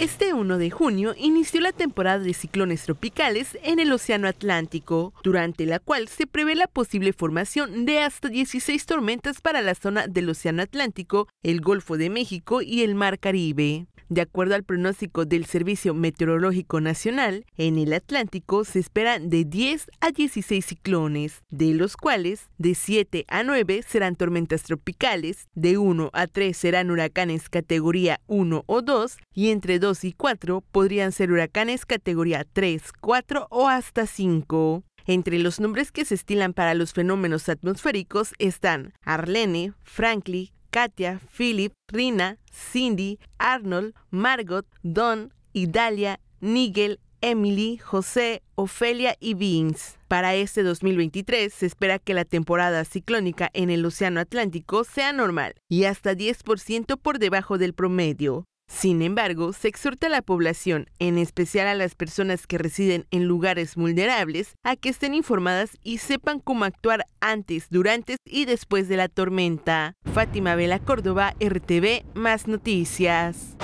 Este 1 de junio inició la temporada de ciclones tropicales en el Océano Atlántico, durante la cual se prevé la posible formación de hasta 16 tormentas para la zona del Océano Atlántico, el Golfo de México y el Mar Caribe. De acuerdo al pronóstico del Servicio Meteorológico Nacional, en el Atlántico se esperan de 10 a 16 ciclones, de los cuales de 7 a 9 serán tormentas tropicales, de 1 a 3 serán huracanes categoría 1 o 2 y entre 2 y 4 podrían ser huracanes categoría 3, 4 o hasta 5. Entre los nombres que se estilan para los fenómenos atmosféricos están Arlene, Franklin, Katia, Philip, Rina, Cindy, Arnold, Margot, Don, Idalia, Nigel, Emily, José, Ofelia y Beans. Para este 2023 se espera que la temporada ciclónica en el Océano Atlántico sea normal y hasta 10% por debajo del promedio. Sin embargo, se exhorta a la población, en especial a las personas que residen en lugares vulnerables, a que estén informadas y sepan cómo actuar antes, durante y después de la tormenta. Fátima Vela Córdoba, RTV, más noticias.